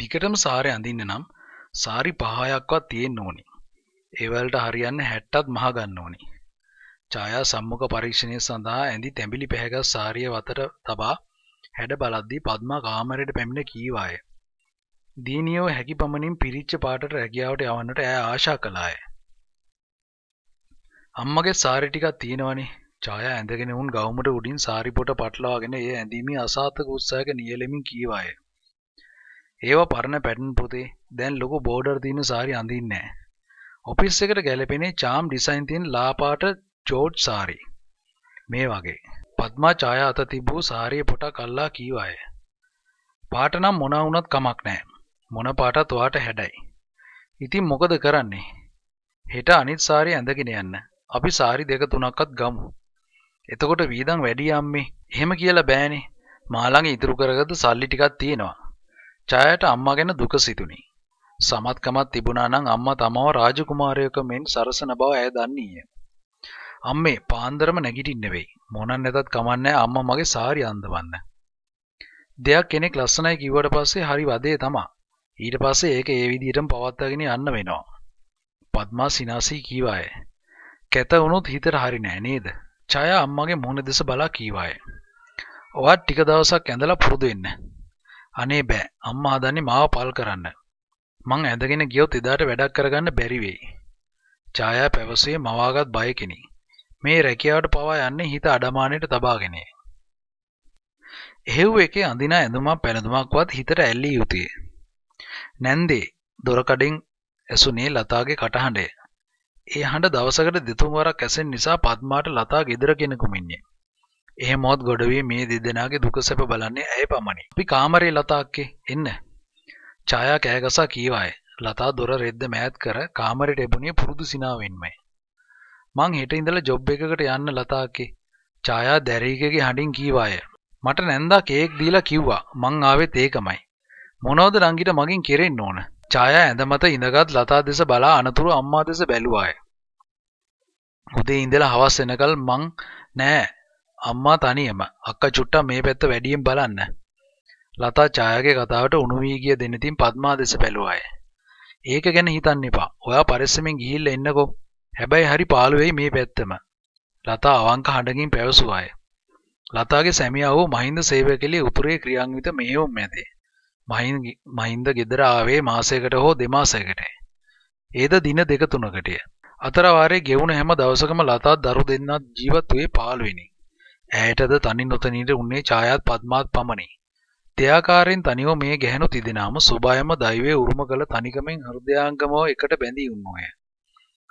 දිගටම සාරය අඳින්න නම් සාරි 5ක්වත් තියෙන්න ඕනි. ඒවලට හරියන්න 60ත් මහ ගන්න ඕනි. ඡායා සම්මුඛ පරීක්ෂණය සඳහා ඇඳි තැඹිලි පැහැගත් සාරිය වතට තබා හැඩ බලද්දී පద్මා කාමරයට පැමිණ කීවාය. දීනියව හැකි පමණින් පිරිච්ච පාටට රැකියාවට යවන්නට ඇය ආශා කළාය. අම්මගේ සාරි ටිකක් තියෙනවනේ. ඡායා ඇඳගෙන වුන් ගවුමට උඩින් සාරි පොට පටලවාගෙන ඒ ඇඳීමේ අසාර්ථක උත්සාහයක නියැලෙමින් කීවාය. ඒවා පරණ පැටන් පුතේ දැන් ලොකු බෝඩර් තියෙන සාරි අඳින්නේ නැහැ. ඔෆිස් එකට ගැලපෙන්නේ චාම් ඩිසයින් තියෙන ලාපාට ජෝඩ් සාරි. මේ වගේ. පద్මා ඡායා අත තිබූ සාරියේ පොටක් අල්ලා කීවාය. පාට නම් මොන වුණත් කමක් නැහැ. මොන පාටත් ඔයාට හැඩයි. ඉතින් මොකද කරන්නේ? හෙට අනිත් සාරිය ඇඳගෙන යන්න. අපි සාරි දෙක තුනක්වත් ගමු. එතකොට වීදම් වැඩි යම්මේ. එහෙම කියලා බෑනේ. මා ළඟ ඉතුරු කරගත්තු සල්ලි ටිකක් තියෙනවා. ජයට අම්මා ගැන දුක සිතුණි. සමත්කමක් තිබුණා නම් අම්මා තමව රාජකුමාරයෙක මෙන් සරසන බව ඇය දන්නේය. අම්මේ පාන්දරම නැගිටින්න වෙයි. මොනක් නැතත් කමන්නේ අම්මා මගේ සාරි අඳවන්න. දෙයක් කෙනෙක් ලස්සනයි කිව්වට පස්සේ හරි වදේ තමා. ඊට පස්සේ ඒක ඒ විදිහටම පවත්වාගෙන යන්න වෙනවා. පద్මා සිනාසී කීවාය. කැත වුණොත් හිතට හරි නෑ නේද? ඡය අම්මගේ මුහුණ දෙස බලා කීවාය. ඔවත් ටික දවසක් ඇඳලා පුරුදු වෙන්න. අනේ බෑ අම්මා හදන්නේ මාව පල් කරන්න. මං ඇදගෙන ගියොත් එදාට වැඩක් කරගන්න බැරි වෙයි. ඡායා පැවසුවේ මවාගත් බයකිනි. මේ රැකියාවට පවා යන්නේ හිත අඩමාණයට තබාගෙන. එහෙව් එකේ අඳින ඇඳුමක් පැළඳුමක්වත් හිතට ඇල්ලිය යුතුය. නැන්දේ දොරකඩින් ඇසුනේ ලතාගේ කටහඬය. ඒ හඬ දවසකට දෙතුන් වරක් ඇසෙන නිසා පද්මාට ලතා ගෙදර කෙනෙකුමින්නේ. එහෙමොත් ගොඩවේ මේ දෙදෙනාගේ දුක සැප බලන්නේ ඇය පමණි. අපි කාමරේ ලතාක්කේ එන්න. ඡායා කෑගසා කීවාය. ලතා දොර රෙද්ද මෑත් කර කාමරයට එබුණේ පුරුදු සිනාවෙන්මයි. මං හෙට ඉඳලා ජොබ් එකකට යන්න ලතාක්කේ. ඡායා දැරීකගේ හඬින් කීවාය. මට නැන්දා කේක් දීලා කිව්වා. මං ආවෙත් ඒකමයි. මොනවද රංගිට මගෙන් කෙරෙන්න ඕන? ඡායා ඇඳ මත ඉඳගත් ලතා දෙස බලා අනතුරු අම්මා දෙස බැලුවාය. උදේ ඉඳලා හවස් වෙනකල් මං නෑ අම්මා තනියම අක්කා චුට්ටා මේ පැත්ත වැඩියෙන් බලන්න. ලතා ඡායාගේ කතාවට උණු වී ගිය දෙනතින් පద్මා දෙස බැලුවාය. ඒක ගැන හිතන්න එපා. ඔයා පරිස්සමෙන් ගිහිල්ලා එන්නකෝ. හැබැයි හරි පාළු වෙයි මේ පැත්තම. ලතා අවංක හඬකින් පැවසුවාය. ලතාගේ සැමියා වූ මහින්ද සේවකලේ උපුරේ ක්‍රියාන්විත මෙහෙයුම් ඇතේ. මහින්ද ගෙදර ආවේ මාසයකට හෝ දෙමාසයකට. ඒද දින දෙක තුනකටය. අතරවාරේ ගෙවුණ හැම දවසකම ලතා දරු දෙන්නත් ජීවත් වූයේ පාළුවෙනි. ඇයටද තනි නොතනීට උන්නේ ඡායාත් පද්මාත් පමණි. දෙයාකාරයෙන් තනිව මේ ගැහැණු තිදෙනාම සුභායම දෛවයේ උරුම කළ තනිකමෙන් හෘදයාංගමව එකට බැඳී උන්නෝය.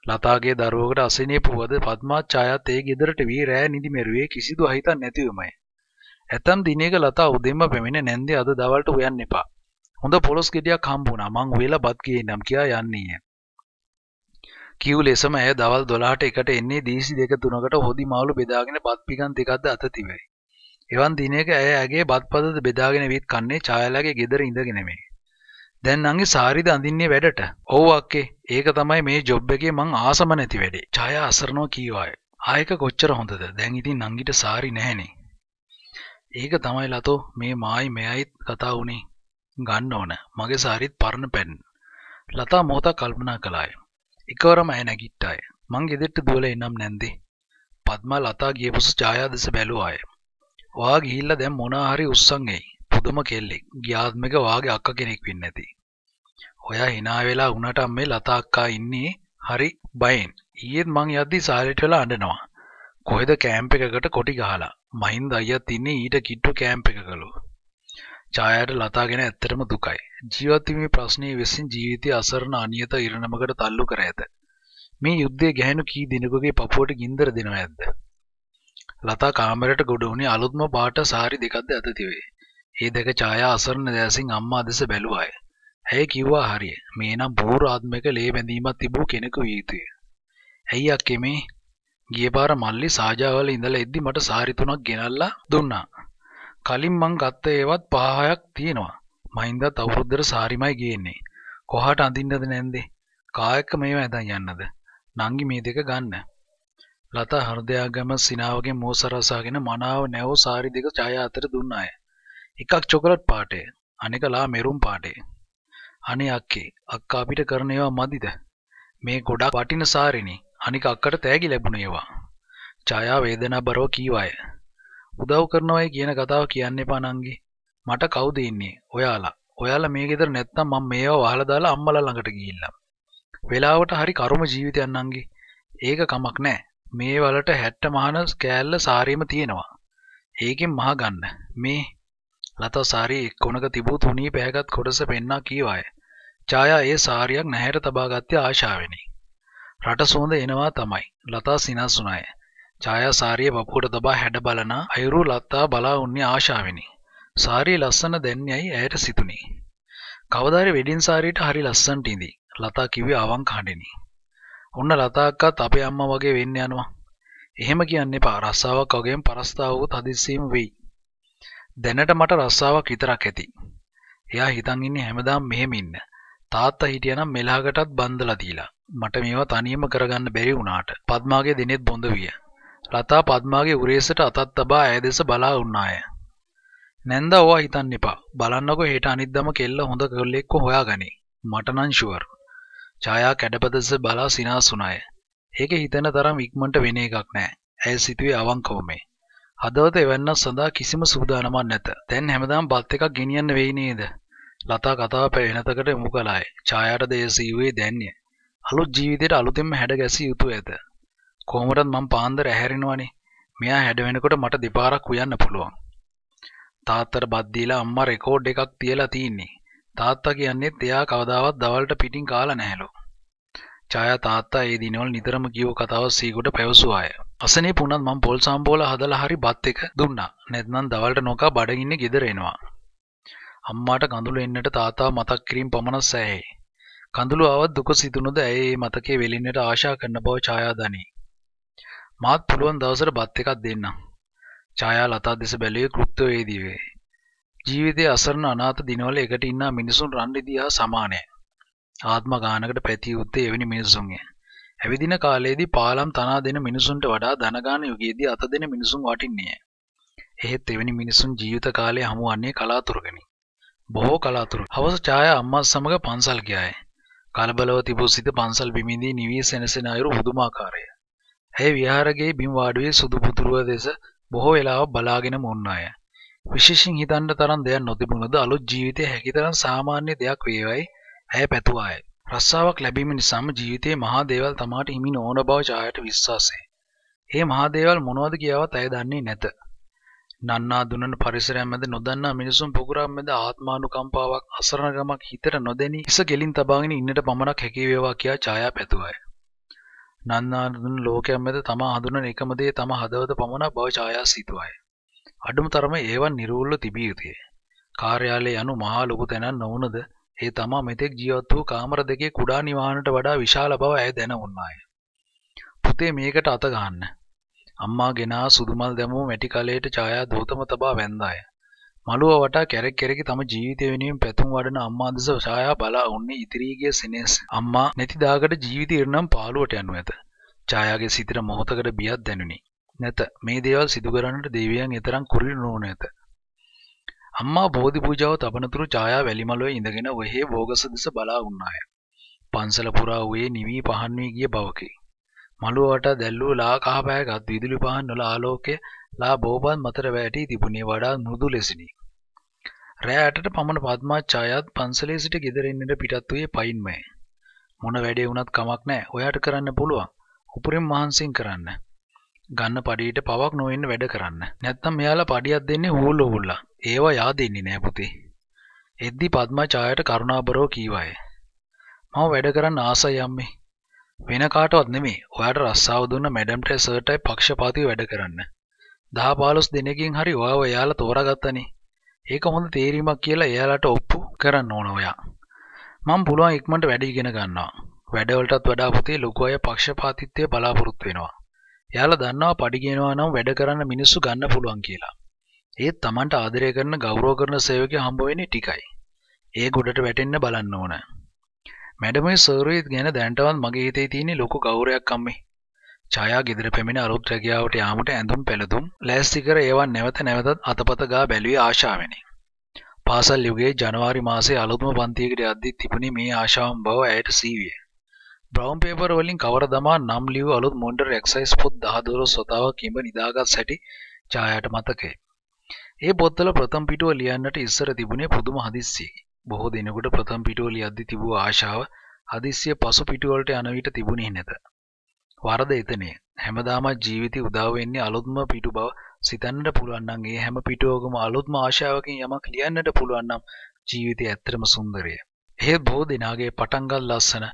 ලතාගේ දරුවකට අසනීප වූද පද්මාත් ඡායාත් ඒ ගෙදරට වී රෑ නිදිමරුවේ කිසිදු අහිතක් නැතිවමයි. ඇතම් දිනයක ලතා උදෙන්ම පැමිණ නැන්දේ අද දවල්ට උයන්න එපා. හොඳ පොලොස් ගෙඩියක් හම්බුණා. මං උයලා බත් ගියේ නම් කියා යන්නේය. කිව් ලෙසම ඇය දවල් 12ට එකට එන්නේ දීසි දෙක තුනකට හොදි මාළු බෙදාගෙන බත් පිකන් ටිකක්ද අත තිබේ. එවන් දිනයක ඇය ඇගේ බත්පතද බෙදාගෙන විත් කන්නේ ඡායලාගේ ගෙදර ඉඳගෙන මේ. දැන් නංගි සාරිද අඳින්නේ වැඩට. ඔව් අක්කේ. ඒක තමයි මේ ජොබ් එකේ මං ආසම නැති වැඩේ. ඡායා අසරණව කීවාය. ආයක කොච්චර හොඳද? දැන් ඉතින් නංගිට සාරි නැහනේ. ඒක තමයි ලතෝ මේ මායි මෙයයිත් කතා වුනේ. ගන්න ඕන. මගේ සාරිත් පරණ පැන්. ලතා මොහොතක් කල්පනා කළාය. එකවරම ඇය නැගිට්ටාය. මං ගෙදෙට්ට දුවල එනම් නැන්දේ. පද්මා ලතා ගියපුස ඡායා දෙස බැලුවාය. වා ගිහිල්ලා දැන් මොනා හරි උස්සන් එයි. පුදුම කෙල්ලෙක්. ගියාත්මක වාගේ අක්ක කෙනෙක් වෙන්නේ නැති. ඔයා hina වෙලා වුණාට මේ ලතා අක්කා ඉන්නේ හරි බයෙන්. ඊයේත් මං යද්දි සාලෙට වෙලා අඬනවා. කොහෙද කැම්ප් එකකට කොටි ගහලා. මහින්ද අයියත් ඉන්නේ ඊට කිට්ටු කැම්ප් එකකලු. ඡායාට ලතා ගැන ඇත්තටම දුකයි. ජීවත් වීමේ ප්‍රශ්නයේ විසින් ජීවිතය අසරණ අනියත ඉරණමකට තල්ලු කර ඇත. මේ යුද්ධයේ ගැහැණු කී දෙනෙකුගේ පපුවට ගින්දර දෙනවා ඇද්ද? ලතා කාමරයට ගොඩ වුණේ අලුත්ම පාට සාරි දෙකක්ද ඇත තිබේ. ඒ දැක ඡායා අසරණ දැසින් අම්මා දෙස බැලුවාය. ඇය කිව්වා හරිය. මේනම් භූරාත්මක ලේ බැඳීමක් තිබූ කෙනෙකු විය යුතුය. ඇයි අක්කේ මේ? ගිය පාර මල්ලි සාජාවල ඉඳලා එද්දි මට සාරි තුනක් ගෙනල්ලා දුන්නා. කලින් මං ගත්ත ඒවත් පහයක් තියෙනවා. මහින්දත් අවුරුද්දට සාරිමයි ගේන්නේ. කොහාට අඳින්නද නැන්දේ? කායක මේවා ඇදන් යන්නද? නංගි මේ දෙක ගන්න. ලතා හෘදයාගම සිනාවගේ මෝස රසාගෙන මනාව නැවෝ සාරි දෙක ඡාය අතර දුන්නාය. එකක් චොකලට් පාටේ, අනෙක ලා මෙරුම් පාටේ. අනේ අක්කේ, අක්කා අපිට කරන ඒවා මදිද? මේ ගොඩක් වටින සාරිනේ. අනික අක්කට තෑගි ලැබුණේවා. ඡායා වේදනාබරව කීවාය. උදව් කරනවයි කියන කතාව කියන්න එපා නංගි. මට කවුද ඉන්නේ? ඔයාලා. ඔයාලා මේ ගෙදර නැත්තම් මම මේව වහලා දාලා අම්මලා ළඟට ගිහිල්ලා. වෙලාවට හරි කර්ම ජීවිතයක් නංගි. ඒක කමක් නෑ. මේ වලට 60 මහන කෑල්ල සාරියම තියෙනවා. ඒකෙන් මහ ගන්න. මේ ලතා සාරී එක් කොනක තිබූ තුනී පැහැගත් කොටස පෙන්නා කීවාය. ඡායා ඒ සාරියක් නැහැට තබා ගත්තේ ආශාවෙනි. රට සුවඳ එනවා තමයි. ලතා සිනස් වුණාය. ඡායාසාරිය වපුවට දබා හැඩ බලන අයුරු ලත්තා බලා උන්නේ ආශාවෙනි. සාරිය ලස්සන දැන්නේයි ඇයට සිතුනි. කවදාරි වෙඩින් සාරියට හරි ලස්සනට ඉඳි. ලතා කිව්වේ අවංක හඬෙනි. ඔන්න ලතා අක්කත් අපේ අම්මා වගේ වෙන්න යනවා. එහෙම කියන්න එපා. රස්සාවක් වගේම පරස්තාවකුත් හදිස්සියෙම වෙයි. දැනට මට රස්සාවක් විතරක් ඇති. එයා හිතන් ඉන්නේ හැමදාම මෙහෙම ඉන්න. තාත්තා හිටියනම් මෙලහකටත් බන්දලා දීලා මට මේවා තනියම කරගන්න බැරි වුණාට පද්මාගේ දිනෙත් බොඳ විය ලතා පද්මාගේ උරේසට අතත් තබා ඇය දෙස බලා උන්නාය. නැන්ද ඕවා හිතන්න එපා. බලන්නකො හෙට අනිද්දම කෙල්ල හොඳ කරලෙක්ව හොයාගනි. මට නම් ෂුවර්. ඡායා කැඩපතස බලා සිනාසුනාය. ඒක හිතන තරම් ඉක්මනට වෙන එකක් නෑ. ඇය සිටුවේ අවංකවම. හදවත එවන්න සඳහා කිසිම සූදානමක් නැත. දැන් හැමදාම බත් එකක් ගෙනියන්න වෙයි නේද? ලතා කතාව පැවෙනතකට යොමු කළාය. ඡායාට දේසීවේ දැන්නේ. අලුත් ජීවිතයට අලුතෙන්ම හැඩ ගැසිය යුතු ඇත. කොහොමටත් මං පාන්දර ඇහැරෙනවනේ මෙයා හැඩ වෙනකොට මට දෙපාරක් උයන්න පුළුවන්. තාත්තට බත් දීලා අම්මා රෙකෝඩ් එකක් තියලා තින්නේ. තාත්තා කියන්නේත් එයා කවදාවත් දවල්ට පිටින් කාලා නැහැලු. ඡායා තාත්තා ඒ දිනවල නිතරම කියව කතාව සීගොඩ පැවසුවාය. අසනේ පුණත් මම පොල් සම්බෝල හදලා හරි බත් එක දුන්නා. නැත්නම් දවල්ට නොකා බඩගින්නේ ගෙදර එනවා. අම්මාට කඳුළු එන්නට තාත්තා මතක් කිරීම පමණක් සෑහේ. කඳුළු ආවත් දුක සිතුනොද ඇයි මේ මතකයේ වෙලින්නට ආශා කරන බව ඡායා දනී. මාත් පුළුවන් දවසට බත් එකක් දෙන්නම්. ඡායා ලතා දෙස බැලුවේ කෘත්‍යවේදී වේ. ජීවිතයේ අසරණ අනාථ දිනවල එකට ඉන්න මිනිසුන් රන් දිහා සමානයි. ආත්ම ගානකට පැතිය යුත්තේ එවැනි මිනිසුන්ය. ඇවිදින කාලයේදී පාලම් තනා දෙන මිනිසුන්ට වඩා ධනගාන යුගයේදී අත දෙන මිනිසුන් වටින්නේ. එහෙත් එවැනි මිනිසුන් ජීවිත කාලය හමුවන්නේ කලාතුරකිනි. බොහෝ කලාතුරු. හවස ඡායා අම්මා සමග පන්සල් ගියාය. කලබලව තිබූ සිත පන්සල් බිමින්දී නිවී සෙනසෙන අයුරු පුදුමාකාරය. ඇය විහාරයේ බිම් වාඩුවේ සුදු පුතුරුව දෙස බොහෝ වෙලාවක් බලාගෙනම උන්න අය. විශේෂයෙන් හිතන්න තරම් දෙයක් නොතිබුණද අලුත් ජීවිතයේ හැකිතරම් සාමාන්‍ය දෙයක් වේවයි ඇය පැතුවාය. රස්සාවක් ලැබීම නිසාම ජීවිතයේ මහා දේවල් තමාට හිමි නොවන බව ඡායට විශ්වාසය. මේ මහා දේවල් මොනවද කියවත් ඇය දන්නේ නැත. නන්නා දුනන පරිසරයන් මැද නොදන්නා මිනිසුන් පුකුරම් මැද ආත්මානුකම්පාවක් අසරණකමක් හිතට නොදෙනී ඉස ගෙලින් තබාගෙන ඉන්නට පමණක් හැකි වේවා කියා ඡායා පැතුවාය. නන්නාඳුන් ලෝකයන් මැද තමා හඳුනන එකම දේ තම හදවත පමණක් බව ඡායාසිතුවයි. අඩුම තරම ඒවන් නිර්වෘල්ල තිබිය යුතුය. කාර්යාලය යනු මහා ලොකු තැනක් නොවුනද ඒ තමා මෙතෙක් ජීවත් වූ කාමර දෙකේ කුඩා නිවානට වඩා විශාල බව ඇය දැන උන්නාය. පුතේ මේකට අත ගන්න. අම්මා ගෙනා සුදුමල් දැමූ මැටි කලයට ඡායා දූතම තබා වැන්දාය. මළුව වටා කැරක් කෙරෙකි තම ජීවිතය වෙනුවෙන් පැතුම් වඩන අම්මා දෙස ඡායා බලා උන්නේ ඉතිරිගිය සෙනෙහස. අම්මා නැති දාගට ජීවිත ඉරණම් පාළුවට යනු ඇත. ඡායාගේ සිතට මොහොතකට බියක් දැනුනි. නැත මේ දේවල් සිදු කරන්නට දෙවියන් එතරම් කුරුළු නොවන ඇත. අම්මා බෝධි පූජාව තබනතුරු ඡායා වැලිමලුවේ ඉඳගෙන වෙහි භෝගස දෙස බලා උන්නාය. පන්සල පුරා වූයේ නිවි පහන් වී ගිය බවකි. මළුවට දැල්වූ ලා කහපෑගත් විදුලි පහන් වල ආලෝකය ලා බෝබන් මතර වැටී තිබුණේ වඩා මෘදු ලෙසිනි. රෑ අටට පමණ පද්මාචායත් පන්සලේ සිට ගෙදරින්නට පිටත් වූයේ පයින්මය. මොන වැඩේ වුණත් කමක් නැහැ. ඔයාට කරන්න පුළුවන්. උපරිම මහන්සියෙන් කරන්න. ගන්න පඩියට පවක් නොවෙන්න වැඩ කරන්න. නැත්තම් මෙයාලා පඩියක් දෙන්නේ හූල් හූල්ලා. ඒවා yaad දෙන්නේ නෑ පුතේ. එද්දි පద్මාචායට කරුණාබරව කීවාය. මම වැඩ කරන්න ආසයි අම්මේ. වෙන කාටවත් නෙමේ ඔයාට රස්සාාව දුන්න මැඩම්ට සර්ටයි පක්ෂපාතිව වැඩ කරන්න දහ පාලොස් දෙනකින් හරි ඔයාව එයාල තෝරගත්තනේ ඒක හොඳ තේරීමක් කියලා එයාලට ඔප්පු කරන්න ඕන ඔයා මං පුළුවන් ඉක්මට වැඩි ඉගෙන ගන්නවා වැඩවලටත් වඩා පුතේ ලොකු අය පක්ෂපාතිත්වය බලාපොරොත්තු වෙනවා එයාලා දන්නවා පඩිගෙනවා නම් වැඩ කරන්න මිනිස්සු ගන්න පුළුවන් කියලා ඒත් Tamanට ආදරය කරන ගෞරව කරන සේවකයා හම්බ වෙන්නේ ටිකයි ඒ ගොඩට වැටෙන්න බලන්න ඕන මැඩමේ සර්වේත් ගැන දැන්ටවත් මගේ හිතේ තියෙන ලොකු ගෞරවයක් අම්මේ. ඡායා ගෙදර පැමිණ අලුත් රැකියාවට යාමට ඇඳුම් පැළඳුම් ලෑස්ති කර ඒවා නැවත නැවතත් අතපත ගා බැලුවේ ආශාවෙනි. පාසල් යුගයේ ජනවාරි මාසයේ අලුත්ම පන්තියකට යද්දී තිබුණේ මේ ආශාවම බව ඇයට සීවිය. බ්‍රවුන් පේපර් වලින් කවර දමා නම් ලියූ අලුත් මොන්ඩර් එක්සයිස් පොත් 10 සොතාවක් කිඹ නිදාගත් සැටි ඡායාට මතකයි. ඒ පොත්වල ප්‍රථම පිටුව ලියන්නට ඉස්සර තිබුණේ පුදුම හදිස්සියකි. බොහෝ දෙනෙකුට ප්‍රථම පිටුව ලියද්දි තිබූ ආශාව හදිස්සිය පසු පිටුවලට යන විට තිබුණේ නැත. වරද එතනේ. හැමදාමත් ජීවිතේ උදා වෙන්නේ අලුත්ම පිටු බව සිතන්නට පුළුවන් නම් ඒ හැම පිටුවකම අලුත්ම ආශාවකින් යමක් ලියන්නට පුළුවන් නම් ජීවිතය ඇත්තටම සුන්දරය. එහෙත් බොහෝ දෙනාගේ පටන්ගත් ලස්සන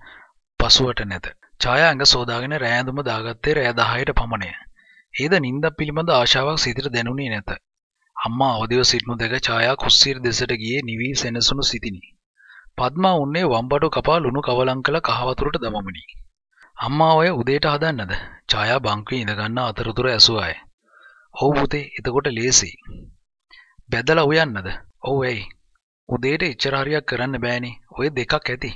පසුවට නැත. ඡායා ඇඟ සෝදාගෙන රෑ ඇඳුම දාගත්තේ රෑ 10ට පමණය. ඒද නිින්ද පිළිබඳ ආශාවක් සිතට දැනුනේ නැත. අම්මා අවදිව සිටනු දැක ඡායා කුස්සිර දෙසට ගියේ නිවි සෙනසුණු සිටිනි. පద్මා උන්නේ වම්බටු කපා ලුණු කවලම් කළ කහවතුරට දමමිනි. අම්මා ඔය උදේට හදන්නද? ඡායා බංකුවේ ඉඳ ගන්න අතරතුර ඇසුවාය. "ඔව් පුතේ, එතකොට ලේසි." "බැදලා උයන්නද?" "ඔව් එයි." "උදේට ඉච්චර හරියක් කරන්න බෑනේ. ඔය දෙකක් ඇති."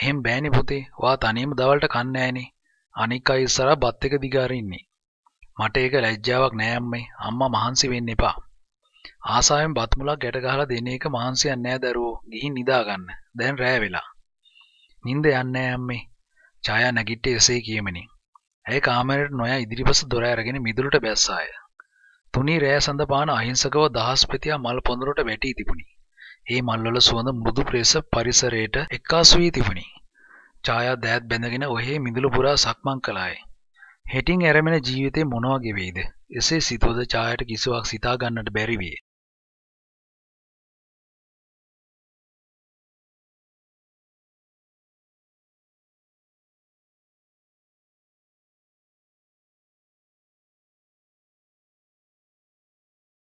"එහෙම බෑනේ පුතේ. වා තනියම දවල්ට කන්නේ නෑනේ. අනික අය ඉස්සරහ බත් එක දිගාරින්නේ." "මට ඒක ලැජ්ජාවක් නෑ අම්මේ. අම්මා මහන්සි වෙන්න එපා." ආසායෙන් බත් මුලක් ගැට ගහලා දෙන එක මහන්සියක් නෑ දරුවෝ. ගිහින් නිදා ගන්න. දැන් රෑ වෙලා. නිින්ද යන්නේ නෑ අම්මේ. ඡායා නැගිට්ටේ එසේ කියමිනි. ඇය කාමරයට නොයා ඉදිරිපස දොර අරගෙන මිදුලට බැස්සාය. තුනී රෑ සඳ පාන අහිංසකව දහස් පෙතියා මල් පොඳුරට වැටී තිබුණි. ඒ මල්වල සුවඳ මෘදු ප්‍රේස පරිසරයට එක්කාසු වී තිබුණි. ඡායා දෑත් බැඳගෙන ඔහේ මිදුල පුරා සක්මන් කළාය. හෙටින් ඇරමෙන ජීවිතේ මොන වගේ වෙයිද? එසේ සිතුවද ඡායාට කිසිවක් සිතා ගන්නට බැරි විය.